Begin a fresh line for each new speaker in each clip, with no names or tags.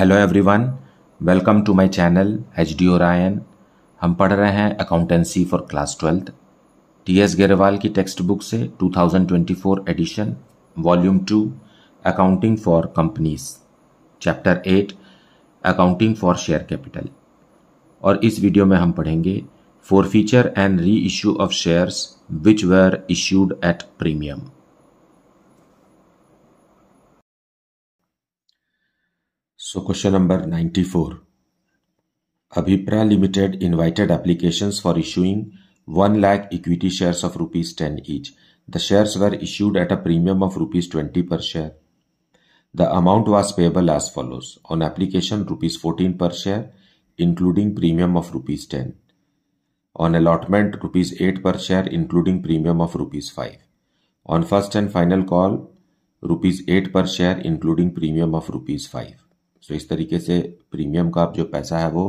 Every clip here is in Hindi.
Hello everyone welcome to my channel H D Orion हम पढ़ रहे हैं accountancy for class twelfth T S Grewal की टेक्स्ट बुक से 2024 edition volume two accounting for companies chapter eight accounting for share capital और इस वीडियो में हम पढ़ेंगे forfeiture and reissue of shares which were issued at premium So question number 94. Abhipra Limited invited applications for issuing 1 lakh equity shares of rupees 10 each. The shares were issued at a premium of rupees 20 per share. The amount was payable as follows. On application rupees 14 per share including premium of rupees 10. On allotment rupees 8 per share including premium of rupees 5. On first and final call rupees 8 per share including premium of rupees 5. So इस तरीके से प्रीमियम का आप जो पैसा है वो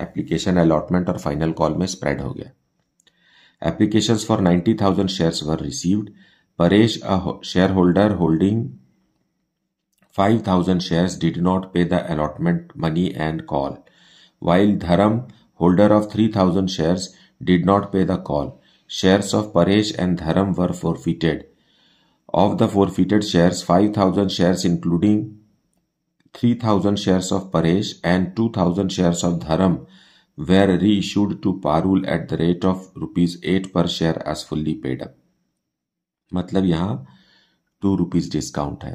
एप्लीकेशन अलॉटमेंट और फाइनल कॉल में स्प्रेड हो गया application for ninety thousand share were received Paresh share holder holding five thousand share did not pay the allotment money and call while Dharam holder of three thousand share did not pay the call share of Paresh and Dharam were forfeited of the forfeited share five thousand share including three thousand share of Paresh and two thousand share of Dharam were reissued to Parul at the rate of rupees eight per share as fully paid up मतलब यहां टू रुपीज डिस्काउंट है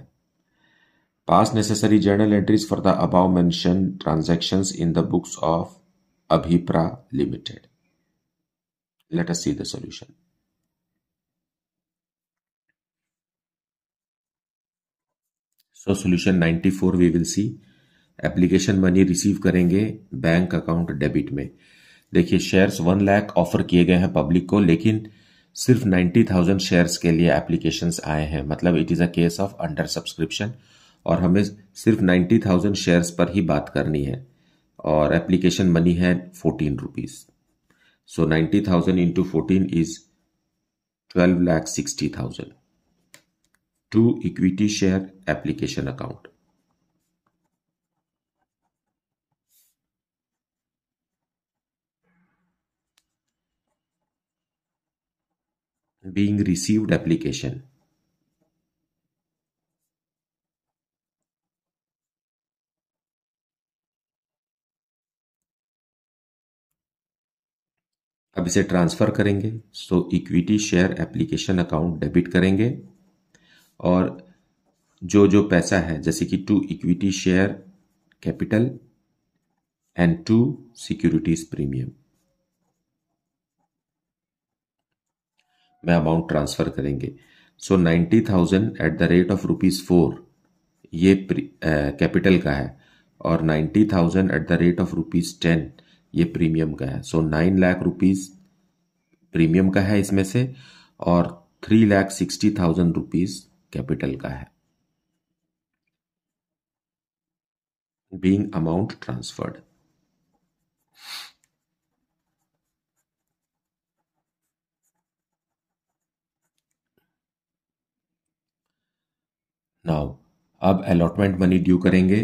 pass necessary journal entries for the above mention transaction in the books of Abhipra limited let us see the solution so solution 94 we will see application money receive करेंगे बैंक अकाउंट डेबिट में देखिए शेयर्स वन लाख ऑफर किए गए हैं पब्लिक को लेकिन सिर्फ नाइन्टी थाउजेंड शेयर्स के लिए एप्लीकेशन आए हैं मतलब it is a case of under subscription और हमें सिर्फ नाइन्टी थाउजेंड शेयर्स पर ही बात करनी है और एप्लीकेशन मनी है fourteen rupees so ninety thousand into fourteen is twelve lakh sixty thousand to equity share application account being received application अब इसे ट्रांसफर करेंगे so equity share application account debit करेंगे और जो जो पैसा है जैसे कि to equity share capital and to securities premium में अमाउंट ट्रांसफर करेंगे so ninety thousand at the rate of rupees four ये कैपिटल का है और ninety thousand at the rate of rupees ten ये प्रीमियम का है so nine lakh rupees premium का है इसमें से और three lakh sixty thousand rupees capital का है बीइंग अमाउंट ट्रांसफर्ड नाउ अब अलॉटमेंट मनी ड्यू करेंगे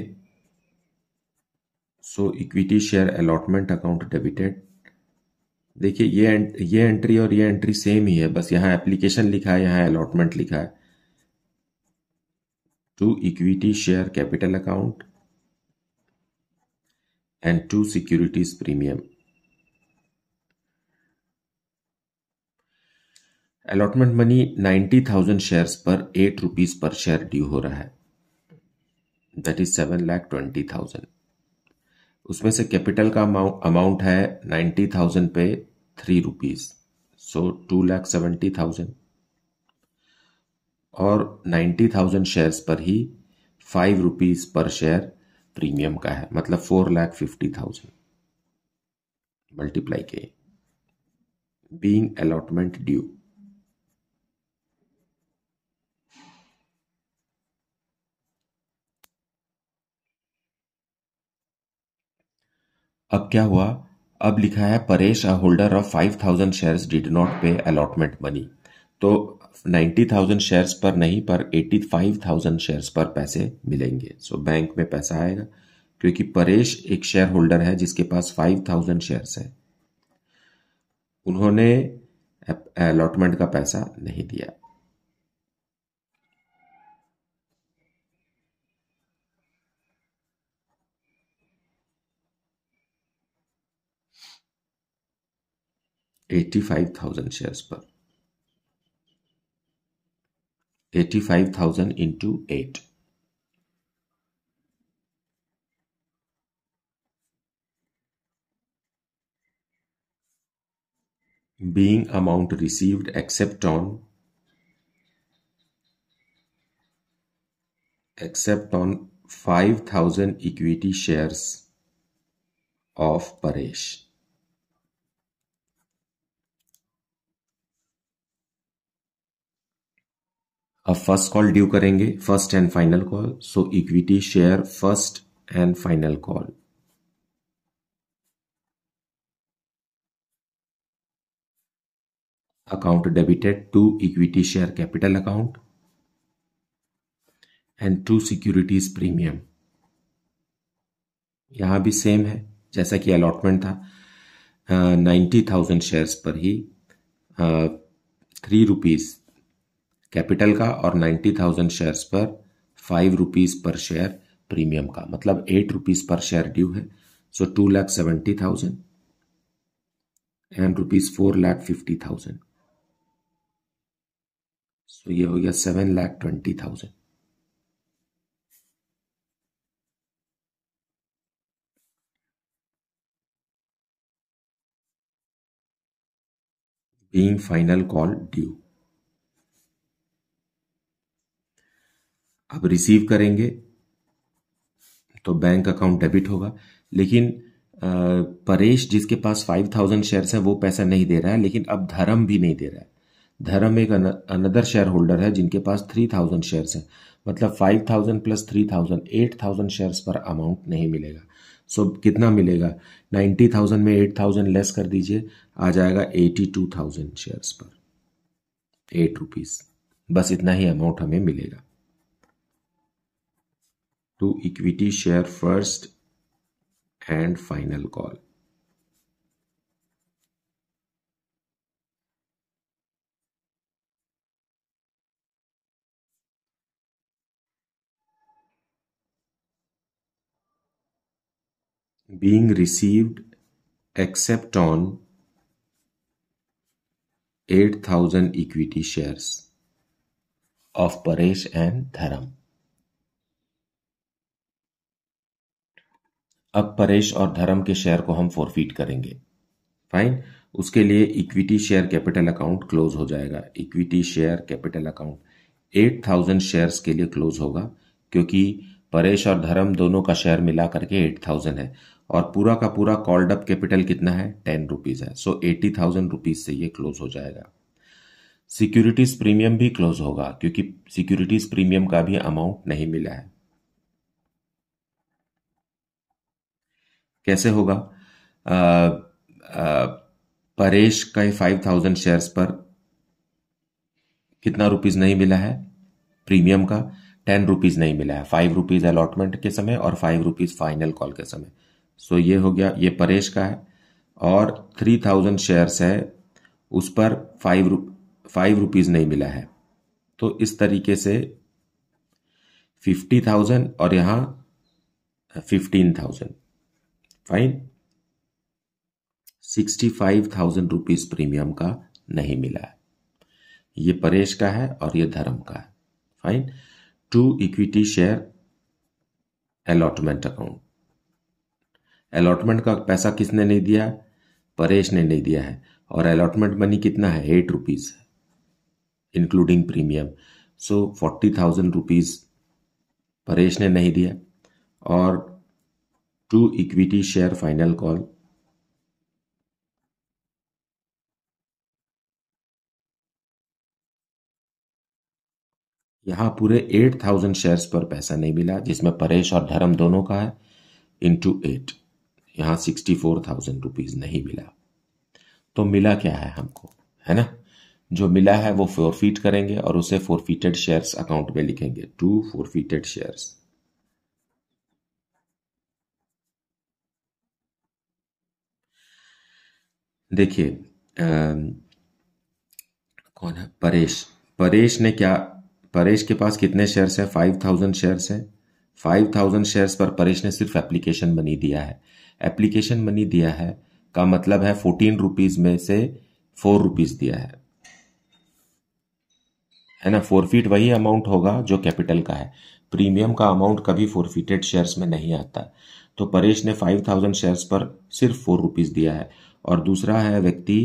so equity share allotment account debited देखिए ये ये एंट्री और ये एंट्री सेम ही है बस यहां एप्लीकेशन लिखा है यहां अलॉटमेंट लिखा है to equity share capital account and to securities premium allotment money ninety thousand share पर eight rupees per share due हो रहा है that is seven lakh twenty thousand उसमें से कैपिटल का अमाउंट है नाइन्टी थाउजेंड पे three rupees so two lakh seventy thousand और 90,000 शेयर्स पर ही five rupees per share premium का है मतलब four lakh fifty thousand multiply के बीइंग अलॉटमेंट ड्यू अब क्या हुआ अब लिखा है Paresh a holder of five thousand share did not pay allotment money तो थाउजेंड शेयर्स पर नहीं पर फाइव थाउजेंड शेयर्स पर पैसे मिलेंगे सो so, बैंक में पैसा आएगा क्योंकि परेश एक शेयर होल्डर है जिसके पास फाइव थाउजेंड शेयर्स है उन्होंने अलॉटमेंट का पैसा नहीं दिया एट्टी फाइव थाउजेंड शेयर्स पर 85,000 into 8. Being amount received except on except on 5000 equity shares of Paresh. अब फर्स्ट कॉल ड्यू करेंगे first and final call so equity share first and final call account debited to equity share capital account and to securities premium यहां भी सेम है जैसा कि अलॉटमेंट था नाइन्टी थाउजेंड शेयर्स पर ही थ्री uh, रुपीज कैपिटल का और नाइन्टी थाउजेंड शेयर्स पर five rupees per share premium का मतलब eight rupees per share due है so two lakh seventy thousand and rupees four lakh fifty thousand so ये हो गया seven lakh twenty thousand being final call due. अब रिसीव करेंगे तो बैंक अकाउंट डेबिट होगा लेकिन परेश जिसके पास फाइव थाउजेंड शेयर्स हैं वो पैसा नहीं दे रहा है लेकिन अब धर्म भी नहीं दे रहा है धर्म एक अनदर शेयर होल्डर है जिनके पास थ्री थाउजेंड शेयर्स हैं मतलब five thousand plus three thousand eight thousand shares पर अमाउंट नहीं मिलेगा सो कितना मिलेगा नाइन्टी थाउजेंड में एट थाउजेंड लेस कर दीजिए आ जाएगा एटी टू थाउजेंड शेयर्स पर एट रुपीज़ बस इतना ही अमाउंट हमें मिलेगा to equity share first and final call. being received except on 8000 equity shares of Paresh and Dharam. अब परेश और धर्म के शेयर को हम फोरफीट करेंगे फाइन उसके लिए equity share capital account close हो जाएगा equity share capital account eight thousand shares के लिए क्लोज होगा क्योंकि परेश और धर्म दोनों का शेयर मिला करके एट थाउजेंड है और पूरा का पूरा कॉल्ड अप कैपिटल कितना है टेन रुपीज़ है सो एटी थाउजेंड रुपीज़ से ये क्लोज हो जाएगा सिक्योरिटीज़ प्रीमियम भी क्लोज होगा क्योंकि सिक्योरिटीज़ प्रीमियम का भी अमाउंट नहीं मिला है कैसे होगा परेश का ये फाइव थाउजेंड शेयर्स पर कितना रुपीज नहीं मिला है प्रीमियम का टेन रुपीज नहीं मिला है फाइव रुपीज अलॉटमेंट के समय और फाइव रुपीज फाइनल कॉल के समय सो ये हो गया ये परेश का है और थ्री थाउजेंड शेयर्स है उस पर फाइव फाइव रुपीज नहीं मिला है तो इस तरीके से फिफ्टी थाउजेंड और यहां fifteen thousand fine sixty five thousand rupees premium का नहीं मिला है ये परेश का है और ये धर्म का है fine to equity share allotment account allotment का पैसा किसने नहीं दिया परेश ने नहीं दिया है और अलॉटमेंट मनी कितना है eight rupees including premium so forty thousand rupees Paresh ने नहीं दिया और to equity share final call यहां पूरे एट थाउजेंड शेयर्स पर पैसा नहीं मिला जिसमें परेश और धर्म दोनों का है इंटू एट यहाँ सिक्सटी फोर थाउजेंड रुपीज नहीं मिला तो मिला क्या है हमको है ना जो मिला है वो फोरफीट करेंगे और उसे फोरफीटेड शेयर्स अकाउंट में लिखेंगे टू फोरफीटेड शेयर्स देखिए कौन है परेश परेश ने क्या परेश के पास कितने शेयर्स हैं फाइव थाउजेंड शेयर्स हैं फाइव थाउजेंड शेयर्स पर परेश ने सिर्फ एप्लीकेशन मनी दिया है एप्लीकेशन मनी दिया है का मतलब है फोर्टीन रुपीज में से फोर रुपीज दिया है है ना फोरफीट वही अमाउंट होगा जो कैपिटल का है प्रीमियम का अमाउंट कभी फोरफीटेड शेयर्स में नहीं आता तो परेश ने फाइव थाउजेंड शेयर्स पर सिर्फ फोर रुपीज दिया है और दूसरा है व्यक्ति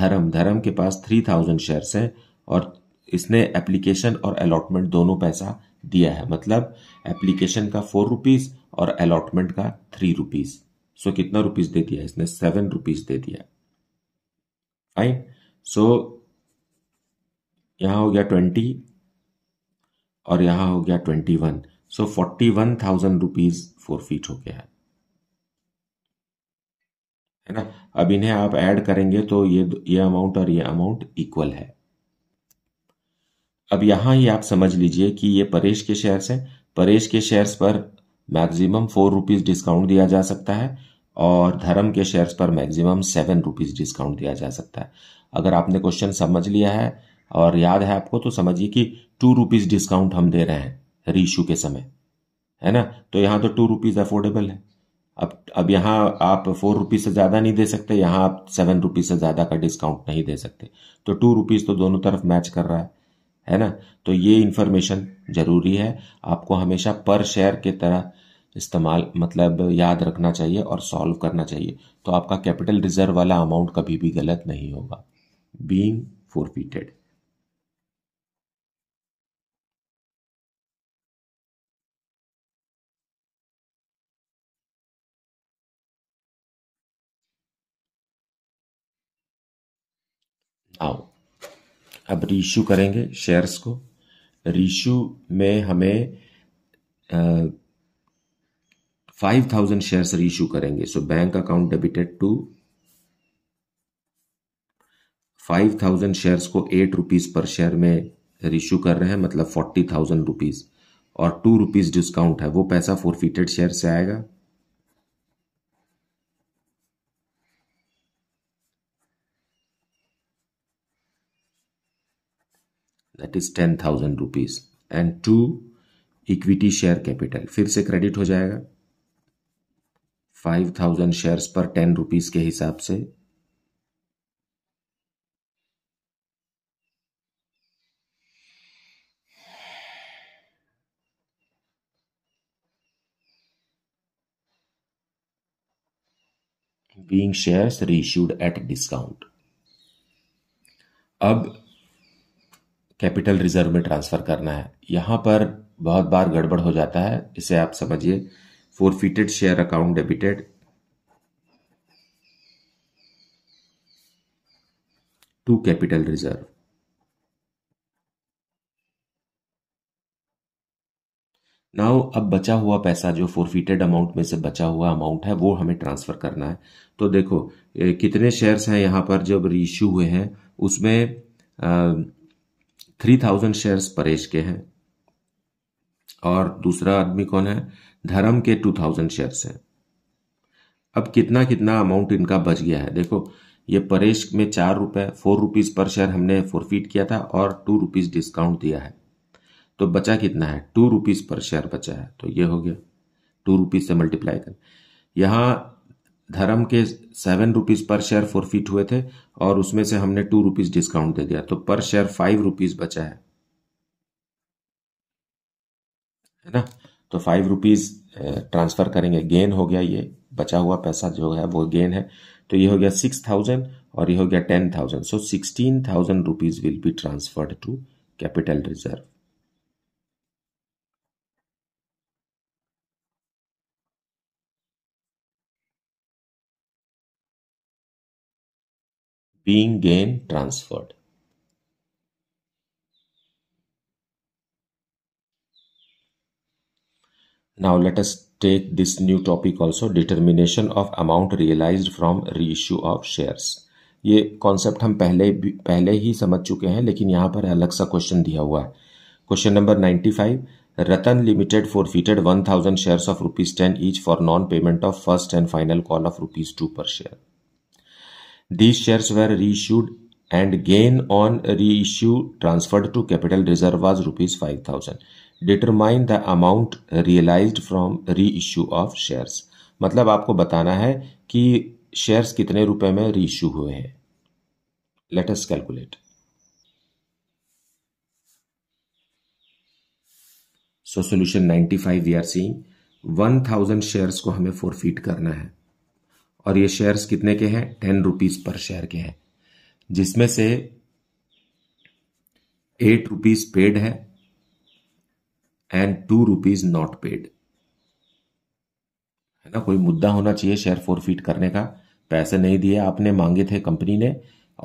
धर्म धर्म के पास थ्री थाउजेंड शेयर्स है और इसने एप्लीकेशन और अलॉटमेंट दोनों पैसा दिया है मतलब एप्लीकेशन का फोर रुपीज और अलॉटमेंट का थ्री रुपीज सो कितना रुपीज दे दिया इसने सेवन रुपीज दे दिया फाइन सो यहां हो गया ट्वेंटी और यहां हो गया twenty one so forty one thousand rupees forfeit हो गया है है ना अब इन्हें आप ऐड करेंगे तो ये ये अमाउंट और ये अमाउंट इक्वल है अब यहां ही आप समझ लीजिए कि ये परेश के शेयर्स हैं परेश के शेयर्स पर मैक्सिमम फोर रुपीज डिस्काउंट दिया जा सकता है और धर्म के शेयर्स पर मैक्सिमम सेवन रुपीज डिस्काउंट दिया जा सकता है अगर आपने क्वेश्चन समझ लिया है और याद है आपको तो समझिए कि टू रुपीज डिस्काउंट हम दे रहे हैं रीशू के समय है ना तो यहां तो टू रुपीज अफोर्डेबल है अब अब यहाँ आप फोर रुपीज़ से ज़्यादा नहीं दे सकते यहाँ आप सेवन रुपीज़ से ज़्यादा का डिस्काउंट नहीं दे सकते तो टू रुपीज़ तो दोनों तरफ मैच कर रहा है है ना तो ये इन्फॉर्मेशन ज़रूरी है आपको हमेशा पर शेयर के तरह इस्तेमाल मतलब याद रखना चाहिए और सॉल्व करना चाहिए तो आपका कैपिटल रिजर्व वाला अमाउंट कभी भी गलत नहीं होगा बींग फॉरफीटेड आओ अब रीशू करेंगे शेयर्स को रीशू में हमें फाइव थाउजेंड शेयर्स रीशू करेंगे so bank account debited to five thousand shares को एट रुपीज पर शेयर में रीशू कर रहे हैं मतलब फोर्टी थाउजेंड रुपीज और टू रुपीज डिस्काउंट है वो पैसा फोरफीटेड शेयर से आएगा that is ten thousand rupees and to equity share capital फिर से क्रेडिट हो जाएगा फाइव थाउजेंड शेयर पर टेन रुपीज के हिसाब से being share reissued at discount अब कैपिटल रिजर्व में ट्रांसफ़र करना है यहाँ पर बहुत बार गड़बड़ हो जाता है इसे आप समझिए forfeited share account debited to capital reserve now अब बचा हुआ पैसा जो फोरफीटेड अमाउंट में से बचा हुआ अमाउंट है वो हमें ट्रांसफर करना है तो देखो कितने शेयर्स हैं यहां पर जब रीशू हुए हैं उसमें थ्री थाउजेंड शेयर परेश के हैं और दूसरा आदमी कौन है धर्म के टू थाउजेंड शेयर है अब कितना कितना अमाउंट इनका बच गया है देखो ये परेश में चार रुपए फोर रुपीज़ पर शेयर हमने फोरफिट किया था और टू रुपीज़ डिस्काउंट दिया है तो बचा कितना है टू रुपीज़ पर शेयर बचा है तो ये हो गया टू रुपीज़ से मल्टीप्लाई कर यहां धर्म के seven rupees per share forfeit हुए थे और उसमें से हमने टू रुपीज डिस्काउंट दे दिया तो पर शेयर फाइव रुपीज बचा है है ना तो फाइव रुपीज ट्रांसफर करेंगे गेन हो गया ये बचा हुआ पैसा जो है वो गेन है तो ये हो गया सिक्स थाउजेंड और ये हो गया ten thousand so sixteen thousand rupees will be transferred to capital reserve being gain transferred. Now let us take this new topic also determination of amount realized from reissue of shares. ये कॉन्सेप्ट हम पहले पहले ही समझ चुके हैं लेकिन यहाँ पर अलग सा क्वेश्चन दिया हुआ है question number 95 Ratan limited for one thousand share of rupees ten each for non payment of first and final call of rupees two per share These shares were reissued and gain on reissue transferred to capital reserve was rupees 5000 determine the amount realized from reissue of shares मतलब आपको बताना है कि शेयर्स कितने रुपए में रीइश्यू हुए हैं let us calculate so solution 95 we are seeing 1000 shares को हमें फोरफीट करना है और ये शेयर्स कितने के हैं टेन रुपीज पर शेयर के हैं जिसमें से एट रुपीज पेड है and two rupees not paid है ना कोई मुद्दा होना चाहिए शेयर फोरफीट करने का पैसे नहीं दिए आपने मांगे थे कंपनी ने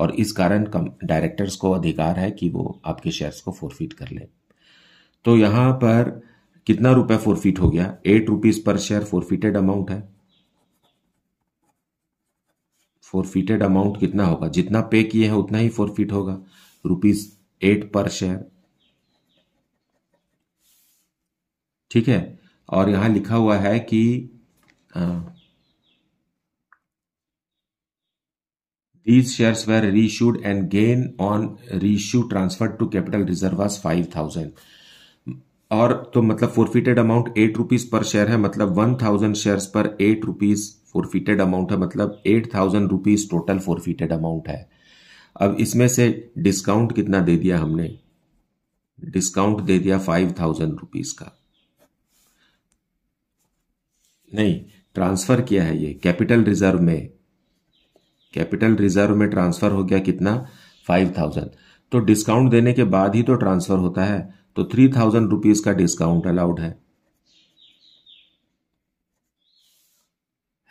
और इस कारण डायरेक्टर्स को अधिकार है कि वो आपके शेयर्स को फोरफीट कर ले तो यहां पर कितना रुपए फोरफीट हो गया eight rupees per share forfeited amount है फॉरफीटेड अमाउंट कितना होगा जितना पे किए हैं उतना ही फोरफिट होगा रुपीज एट पर शेयर ठीक है और यहां लिखा हुआ है कि these shares were reissued and gain on reissue transfer to capital reserve five thousand और तो मतलब forfeited amount eight rupees per share है मतलब वन थाउजेंड शेयर पर एट रुपीज फोरफीटेड अमाउंट है मतलब eight thousand rupees total forfeited amount है अब इसमें से डिस्काउंट कितना दे दिया हमने डिस्काउंट दे दिया फाइव थाउजेंड रुपीज का नहीं ट्रांसफर किया है ये कैपिटल रिजर्व में कैपिटल रिजर्व में ट्रांसफर हो गया कितना फाइव थाउजेंड तो डिस्काउंट देने के बाद ही तो ट्रांसफर होता है तो थ्री थाउजेंड रुपीज का डिस्काउंट अलाउड है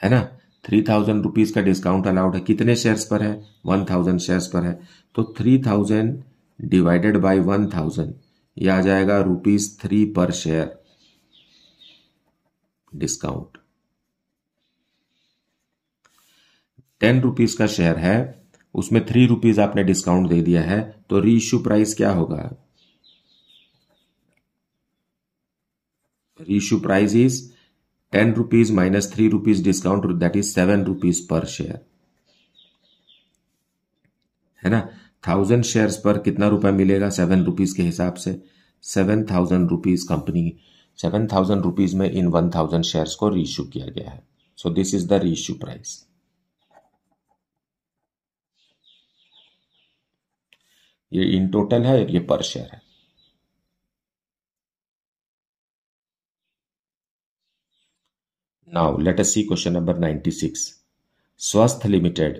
है ना थ्री थाउजेंड रुपीज का डिस्काउंट अलाउड है कितने शेयर्स पर है वन थाउजेंड शेयर्स पर है तो three thousand divided by one thousand यह आ जाएगा rupees three per share discount ten rupees का शेयर है उसमें थ्री रुपीज आपने डिस्काउंट दे दिया है तो रीइश्यू प्राइस क्या होगा reissue price is ten rupees minus three rupees discount that is seven rupees per share है ना थाउजेंड शेयर पर कितना रुपया मिलेगा सेवन रुपीज के हिसाब से seven thousand rupees company seven thousand rupees में इन वन थाउजेंड शेयर को रीइश्यू किया गया है so this is the reissue price ये इन टोटल है और ये पर शेयर है now let us see question number 96. Swasth limited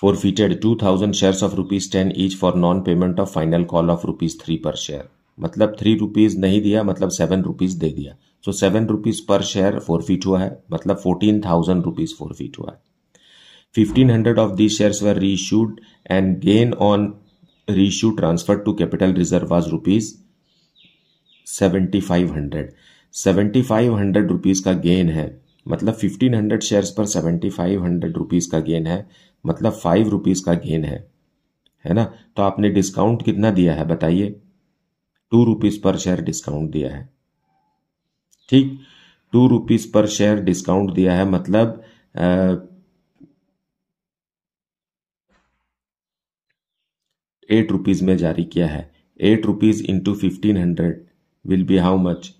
forfeited 2000 shares of rupees 10 each for non payment of final call of rupees 3 per share मतलब थ्री रुपीज नहीं दिया मतलब सेवन रुपीज दे दिया सो seven rupees per share forfeit हुआ है मतलब फोर्टीन थाउजेंड रुपीज फीट हुआ है fifteen hundred of the shares were reissued and gain on reissue transfer to capital reserve was rupees seventy five hundred seventy five hundred rupees का गेन है मतलब फिफ्टीन हंड्रेड शेयर्स पर सेवेंटी फाइव हंड्रेड रुपीज़ का गेन है मतलब फाइव रुपीज़ का गेन है है ना तो आपने डिस्काउंट कितना दिया है बताइए two rupees per share discount दिया है ठीक two rupees per share discount दिया है मतलब एट रुपीज़ में जारी किया है eight rupees into fifteen hundred will be how much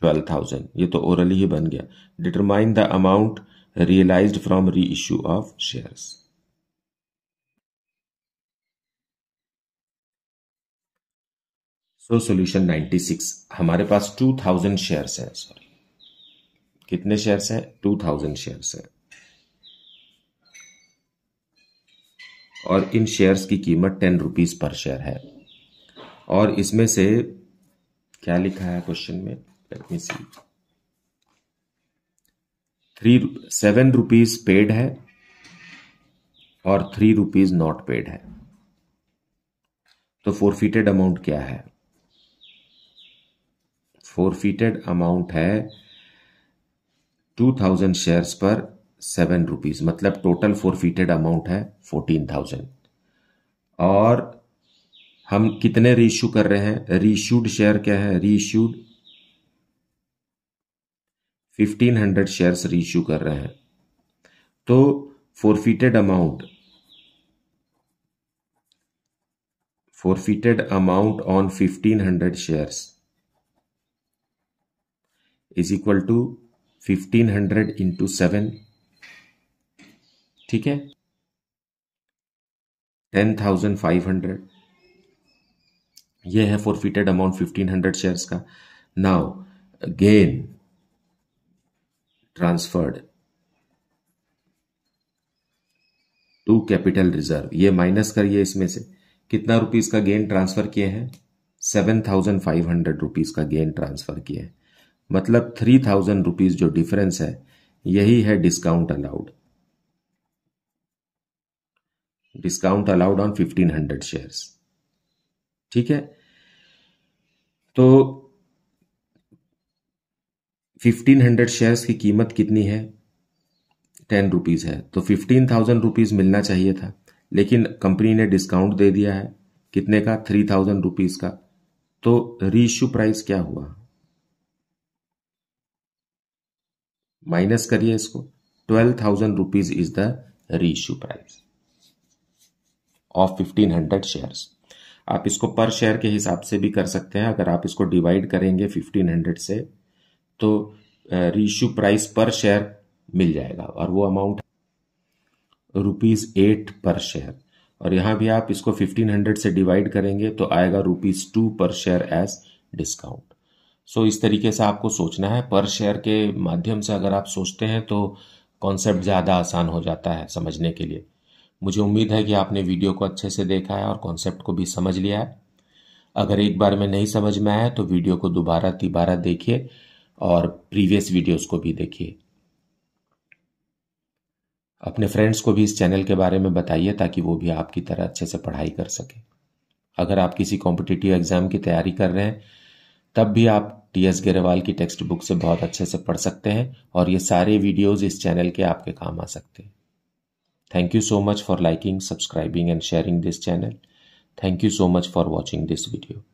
twelve thousand ये तो ओरली ही बन गया determine the amount realise from reissue of share so solution six हमारे पास टू थाउजेंड शेयर हैं सॉरी कितने शेयर्स हैं थाउजेंड शेयर्स हैं और इन शेयर्स की कीमत टेन रुपीज पर शेयर है और इसमें से क्या लिखा है क्वेश्चन में let me see three seven rupees paid है और थ्री रुपीज नॉट पेड है तो फोरफीटेड अमाउंट क्या है फोरफीटेड अमाउंट है टू थाउजेंड शेयर्स पर सेवन रुपीज मतलब टोटल फोरफीटेड अमाउंट है फोर्टीन थाउजेंड और हम कितने रीशू कर रहे हैं रीशूड शेयर क्या है reissued fifteen hundred shares reissue कर रहे हैं तो forfeited amount forfeited amount on fifteen hundred share is equal to fifteen hundred into seven ठीक है टेन थाउजेंड फाइव हंड्रेड यह है forfeited amount fifteen hundred shares का now gain transferred to capital reserve ये माइनस करिए इसमें से कितना रुपीज का गेन ट्रांसफर किए हैं seven thousand five hundred rupees का गेन ट्रांसफर किए हैं मतलब थ्री थाउजेंड रुपीज जो डिफरेंस है यही है discount allowed discount allowed on fifteen hundred share ठीक है तो फिफ्टीन हंड्रेड शेयर्स की कीमत कितनी है टेन रुपीज़ है तो फिफ्टीन थाउजेंड रुपीज़ मिलना चाहिए था लेकिन कंपनी ने डिस्काउंट दे दिया है कितने का थ्री थाउजेंड रुपीज़ का तो रीइश्यू प्राइस क्या हुआ माइनस करिए इसको twelve thousand rupees is the reissue price of fifteen hundred share आप इसको पर शेयर के हिसाब से भी कर सकते हैं अगर आप इसको डिवाइड करेंगे फिफ्टीन हंड्रेड से तो रीशू प्राइस पर शेयर मिल जाएगा और वो amount rupees eight per share और यहां भी आप इसको फिफ्टीन हंड्रेड से डिवाइड करेंगे तो आएगा rupees two per share as discount so इस तरीके से आपको सोचना है पर शेयर के माध्यम से अगर आप सोचते हैं तो कॉन्सेप्ट ज़्यादा आसान हो जाता है समझने के लिए मुझे उम्मीद है कि आपने वीडियो को अच्छे से देखा है और कॉन्सेप्ट को भी समझ लिया है अगर एक बार में नहीं समझ में आया तो वीडियो को दोबारा तिबारा देखिए और प्रीवियस वीडियोस को भी देखिए अपने फ्रेंड्स को भी इस चैनल के बारे में बताइए ताकि वो भी आपकी तरह अच्छे से पढ़ाई कर सके अगर आप किसी कॉम्पिटिटिव एग्जाम की तैयारी कर रहे हैं तब भी आप टी एस गेरेवाल की टेक्स्ट बुक से बहुत अच्छे से पढ़ सकते हैं और ये सारे वीडियोज इस चैनल के आपके काम आ सकते हैं thank you so much for liking subscribing and sharing this channel thank you so much for watching this video